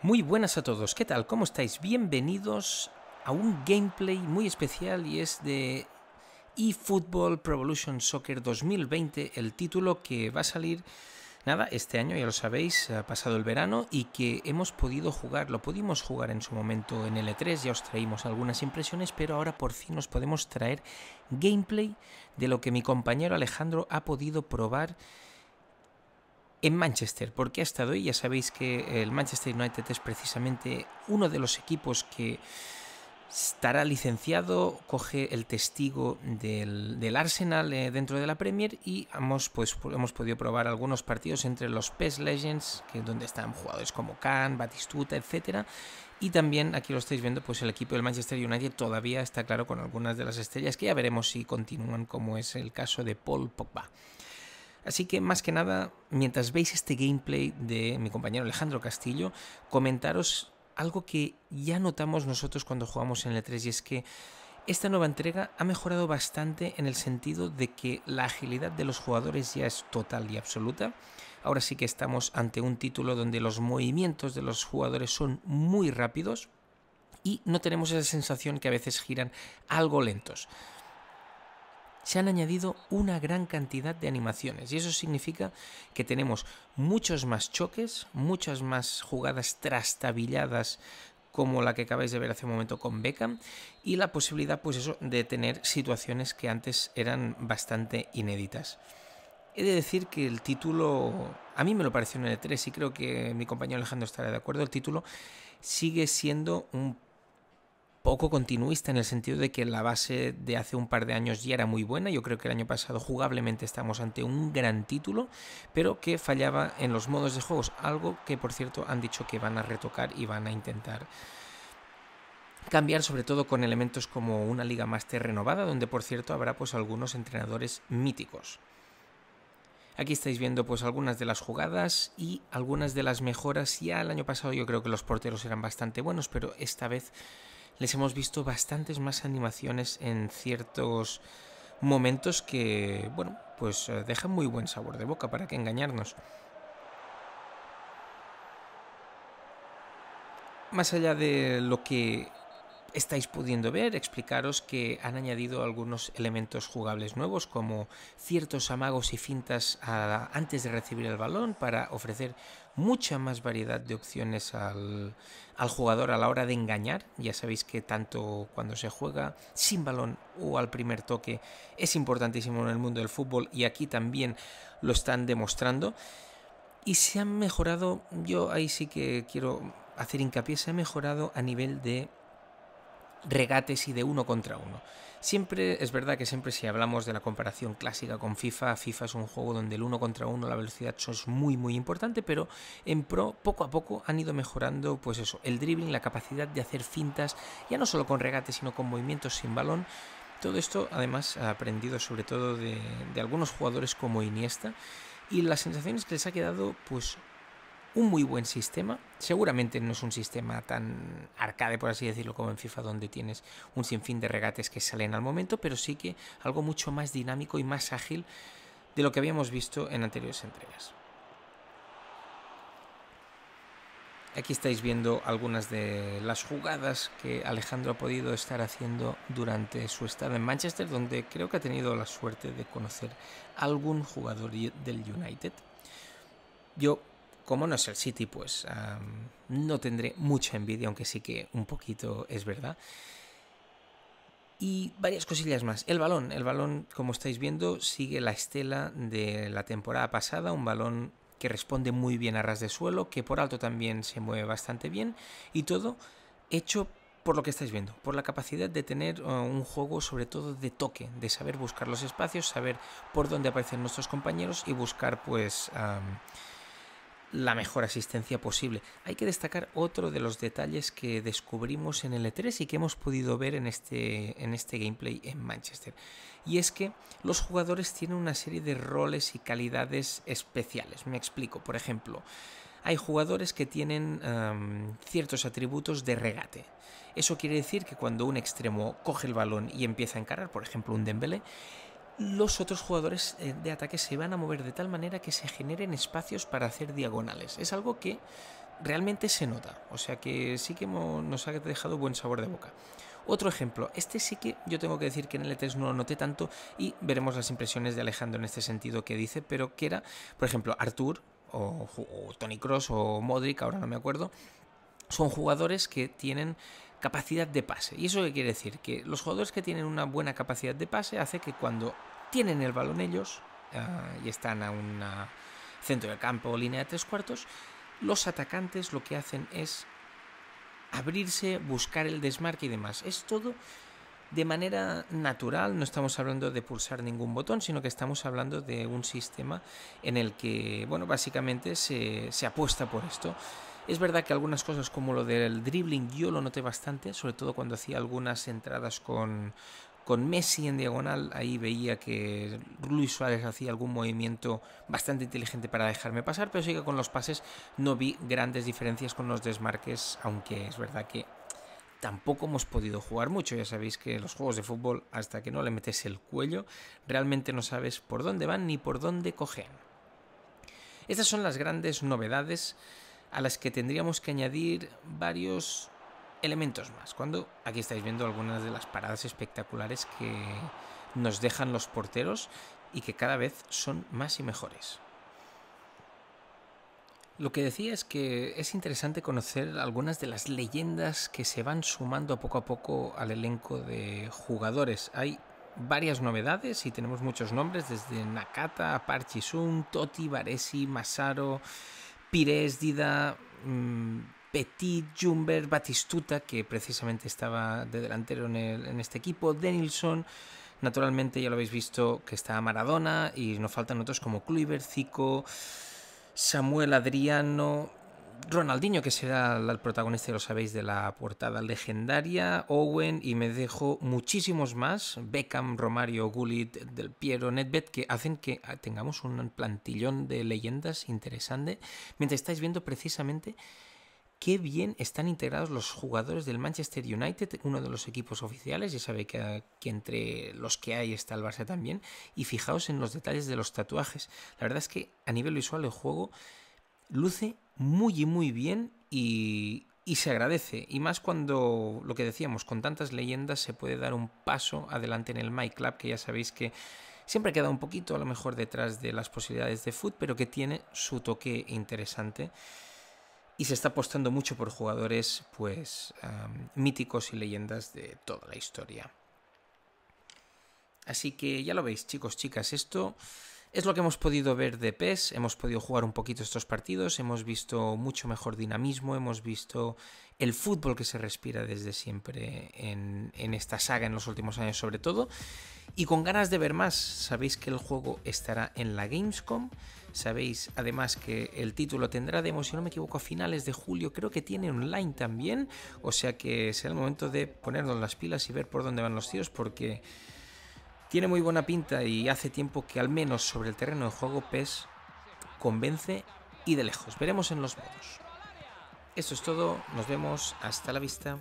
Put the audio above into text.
Muy buenas a todos, ¿qué tal? ¿Cómo estáis? Bienvenidos a un gameplay muy especial y es de eFootball Revolution Soccer 2020, el título que va a salir, nada, este año, ya lo sabéis, ha pasado el verano y que hemos podido jugar, lo pudimos jugar en su momento en L3, e ya os traímos algunas impresiones, pero ahora por fin nos podemos traer gameplay de lo que mi compañero Alejandro ha podido probar en Manchester, porque ha estado y Ya sabéis que el Manchester United es precisamente uno de los equipos que estará licenciado, coge el testigo del, Arsenal eh, dentro de la Premier y hemos, pues, hemos podido probar algunos partidos entre los PES Legends, que donde están jugadores como Khan, Batistuta, etc. Y también, aquí lo estáis viendo, pues el equipo del Manchester United todavía está claro con algunas de las estrellas que ya veremos si continúan, como es el caso de Paul Pogba. Así que más que nada, mientras veis este gameplay de mi compañero Alejandro Castillo, comentaros algo que ya notamos nosotros cuando jugamos en el 3 e y es que esta nueva entrega ha mejorado bastante en el sentido de que la agilidad de los jugadores ya es total y absoluta. Ahora sí que estamos ante un título donde los movimientos de los jugadores son muy rápidos y no tenemos esa sensación que a veces giran algo lentos se han añadido una gran cantidad de animaciones y eso significa que tenemos muchos más choques, muchas más jugadas trastabilladas como la que acabáis de ver hace un momento con Beckham y la posibilidad pues eso de tener situaciones que antes eran bastante inéditas. He de decir que el título, a mí me lo pareció en el 3 e y creo que mi compañero Alejandro estará de acuerdo, el título sigue siendo un poco continuista en el sentido de que la base de hace un par de años ya era muy buena, yo creo que el año pasado jugablemente estamos ante un gran título, pero que fallaba en los modos de juegos, algo que por cierto han dicho que van a retocar y van a intentar cambiar sobre todo con elementos como una Liga Master renovada, donde por cierto habrá pues algunos entrenadores míticos. Aquí estáis viendo pues algunas de las jugadas y algunas de las mejoras. Ya el año pasado yo creo que los porteros eran bastante buenos, pero esta vez les hemos visto bastantes más animaciones en ciertos momentos que, bueno, pues eh, dejan muy buen sabor de boca, para que engañarnos. Más allá de lo que estáis pudiendo ver, explicaros que han añadido algunos elementos jugables nuevos como ciertos amagos y fintas ah, antes de recibir el balón para ofrecer mucha más variedad de opciones al, jugador a la hora de engañar. Ya sabéis que tanto cuando se juega sin balón o al primer toque es importantísimo en el mundo del fútbol y aquí también lo están demostrando. Y se han mejorado, yo ahí sí que quiero hacer hincapié, se ha mejorado a nivel de regates y de uno contra uno. Siempre, es verdad que siempre si hablamos de la comparación clásica con FIFA, FIFA es un juego donde el uno contra uno, la velocidad es muy muy importante, pero en Pro poco a poco han ido mejorando pues eso, el dribbling, la capacidad de hacer fintas, ya no solo con regate sino con movimientos sin balón. Todo esto además ha aprendido sobre todo de, de algunos jugadores como Iniesta y las sensaciones que les ha quedado pues un muy buen sistema. Seguramente no es un sistema tan arcade, por así decirlo, como en FIFA, donde tienes un sinfín de regates que salen al momento, pero sí que algo mucho más dinámico y más ágil de lo que habíamos visto en anteriores entregas. Aquí estáis viendo algunas de las jugadas que Alejandro ha podido estar haciendo durante su estado en Manchester, donde creo que ha tenido la suerte de conocer algún jugador del United. Yo como no es el City, pues no tendré mucha envidia, aunque sí que un poquito es verdad. Y varias cosillas más. El balón, el balón, como estáis viendo, sigue la estela de la temporada pasada, un balón que responde muy bien a ras de suelo, que por alto también se mueve bastante bien, y todo hecho por lo que estáis viendo, por la capacidad de tener eh, un juego sobre todo de toque, de saber buscar los espacios, saber por dónde aparecen nuestros compañeros y buscar pues la mejor asistencia posible. Hay que destacar otro de los detalles que descubrimos en el E3 y que hemos podido ver en este, en este gameplay en Manchester. Y es que los jugadores tienen una serie de roles y calidades especiales. Me explico, por ejemplo, hay jugadores que tienen ciertos atributos de regate. Eso quiere decir que cuando un extremo coge el balón y empieza a encarar, por ejemplo un Dembélé, los otros jugadores eh, de ataque se van a mover de tal manera que se generen espacios para hacer diagonales. Es algo que realmente se nota, o sea que sí que nos ha dejado buen sabor de boca. Otro ejemplo, este sí que yo tengo que decir que en el E3 no lo noté tanto y veremos las impresiones de Alejandro en este sentido que dice, pero que era, por ejemplo, Artur o, o Tony Cross o Modric, ahora no me acuerdo, son jugadores que tienen capacidad de pase. ¿Y eso qué quiere decir? Que los jugadores que tienen una buena capacidad de pase hace que cuando tienen el balón ellos ah, y están a un ah, centro de campo o línea de tres cuartos, los atacantes lo que hacen es abrirse, buscar el desmarque y demás. Es todo de manera natural, no estamos hablando de pulsar ningún botón, sino que estamos hablando de un sistema en el que, bueno, básicamente se, se apuesta por esto. Es verdad que algunas cosas como lo del dribbling yo lo noté bastante, sobre todo cuando hacía algunas entradas con, Messi en diagonal. Ahí veía que Luis Suárez hacía algún movimiento bastante inteligente para dejarme pasar, pero sí que con los pases no vi grandes diferencias con los desmarques, aunque es verdad que tampoco hemos podido jugar mucho. Ya sabéis que los juegos de fútbol, hasta que no le metes el cuello, realmente no sabes por dónde van ni por dónde cogen. Estas son las grandes novedades a las que tendríamos que añadir varios elementos más. Cuando aquí estáis viendo algunas de las paradas espectaculares que nos dejan los porteros y que cada vez son más y mejores. Lo que decía es que es interesante conocer algunas de las leyendas que se van sumando poco a poco al elenco de jugadores. Hay varias novedades y tenemos muchos nombres, desde Nakata, Parchisun, Toti, Baresi, Masaro, Pires, Dida, mm, Petit, Jumber, Batistuta, que precisamente estaba de delantero en, este equipo, Denilson. Naturalmente ya lo habéis visto que está Maradona y nos faltan otros como Kluivert, Zico, Samuel Adriano, Ronaldinho, que será el protagonista, lo sabéis, de la portada legendaria, Owen, y me dejo muchísimos más, Beckham, Romario, Gullit, Del Piero, Nedved, que hacen que ah, tengamos un plantillón de leyendas interesante, mientras estáis viendo precisamente qué bien están integrados los jugadores del Manchester United, uno de los equipos oficiales, ya sabéis que, que entre los que hay está el Barça también, y fijaos en los detalles de los tatuajes, la verdad es que a nivel visual el juego luce muy y muy bien y, se agradece. Y más cuando, lo que decíamos, con tantas leyendas se puede dar un paso adelante en el My Club, que ya sabéis que siempre queda un poquito a lo mejor detrás de las posibilidades de Foot, pero que tiene su toque interesante. Y se está apostando mucho por jugadores pues míticos y leyendas de toda la historia. Así que ya lo veis, chicos, chicas, esto es lo que hemos podido ver de PES, hemos podido jugar un poquito estos partidos, hemos visto mucho mejor dinamismo, hemos visto el fútbol que se respira desde siempre en, esta saga en los últimos años sobre todo, y con ganas de ver más. Sabéis que el juego estará en la Gamescom, sabéis además que el título tendrá demo, si no me equivoco, a finales de julio, creo que tiene online también, o sea que será el momento de ponernos las pilas y ver por dónde van los tiros porque tiene muy buena pinta y hace tiempo que al menos sobre el terreno de juego PES convence y de lejos. Veremos en los modos. Esto es todo, nos vemos, hasta la vista.